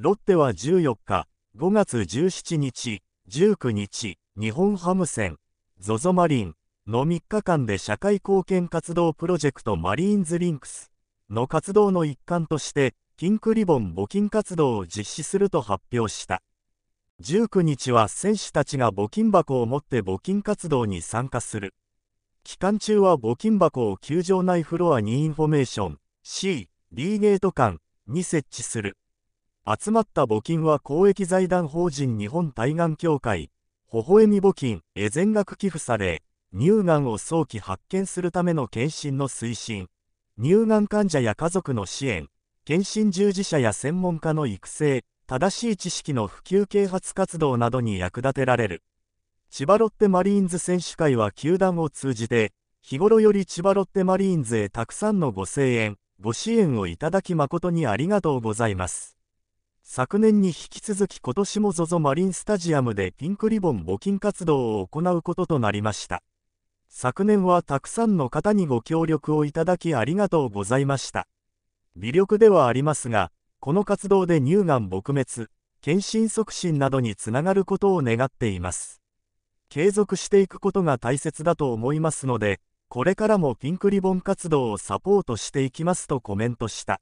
ロッテは14日、5月17日、19日、日本ハム戦、ZOZO マリンの3日間で社会貢献活動プロジェクトマリーンズリンクスの活動の一環として、ピンクリボン募金活動を実施すると発表した。19日は選手たちが募金箱を持って募金活動に参加する。期間中は募金箱を球場内フロアにインフォメーション C、D ゲート間に設置する。集まった募金は公益財団法人日本対岸協会、微笑み募金へ全額寄付され、乳がんを早期発見するための検診の推進、乳がん患者や家族の支援、検診従事者や専門家の育成、正しい知識の普及啓発活動などに役立てられる。千葉ロッテマリーンズ選手会は球団を通じて、日頃より千葉ロッテマリーンズへたくさんのご声援、ご支援をいただき誠にありがとうございます。昨年に引き続き今年も ZOZO マリンスタジアムでピンクリボン募金活動を行うこととなりました。昨年はたくさんの方にご協力をいただきありがとうございました。微力ではありますが、この活動で乳がん撲滅、検診促進などにつながることを願っています。継続していくことが大切だと思いますので、これからもピンクリボン活動をサポートしていきますとコメントした。